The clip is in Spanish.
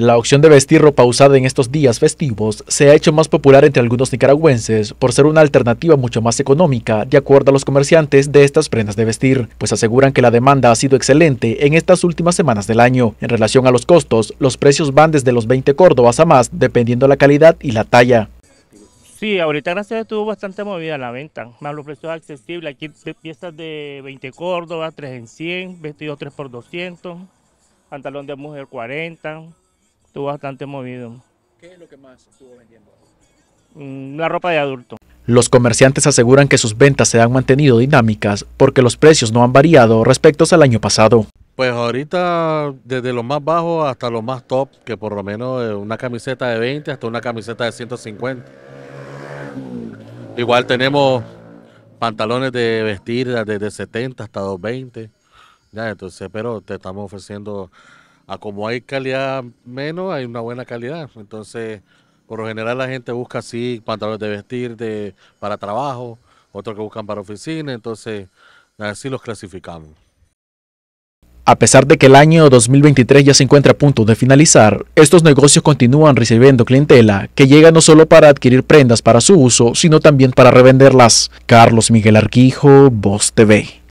La opción de vestir ropa usada en estos días festivos se ha hecho más popular entre algunos nicaragüenses por ser una alternativa mucho más económica, de acuerdo a los comerciantes de estas prendas de vestir, pues aseguran que la demanda ha sido excelente en estas últimas semanas del año. En relación a los costos, los precios van desde los 20 córdobas a más, dependiendo la calidad y la talla. Sí, ahorita gracias a estuvo bastante movida la venta, más los precios accesibles. Aquí piezas de 20 córdobas, 3 en 100, vestidos 3 por 200, pantalón de mujer 40 estuvo bastante movido. ¿Qué es lo que más estuvo vendiendo? Mm, la ropa de adulto. Los comerciantes aseguran que sus ventas se han mantenido dinámicas porque los precios no han variado respecto al año pasado. Pues ahorita desde lo más bajo hasta lo más top, que por lo menos eh, una camiseta de 20 hasta una camiseta de 150. Igual tenemos pantalones de vestir desde 70 hasta 220. Ya, entonces, pero te estamos ofreciendo a como hay calidad menos, hay una buena calidad. Entonces, por lo general la gente busca así pantalones de vestir de, para trabajo, otros que buscan para oficina, entonces así los clasificamos. A pesar de que el año 2023 ya se encuentra a punto de finalizar, estos negocios continúan recibiendo clientela que llega no solo para adquirir prendas para su uso, sino también para revenderlas. Carlos Miguel Arquijo, Voz TV.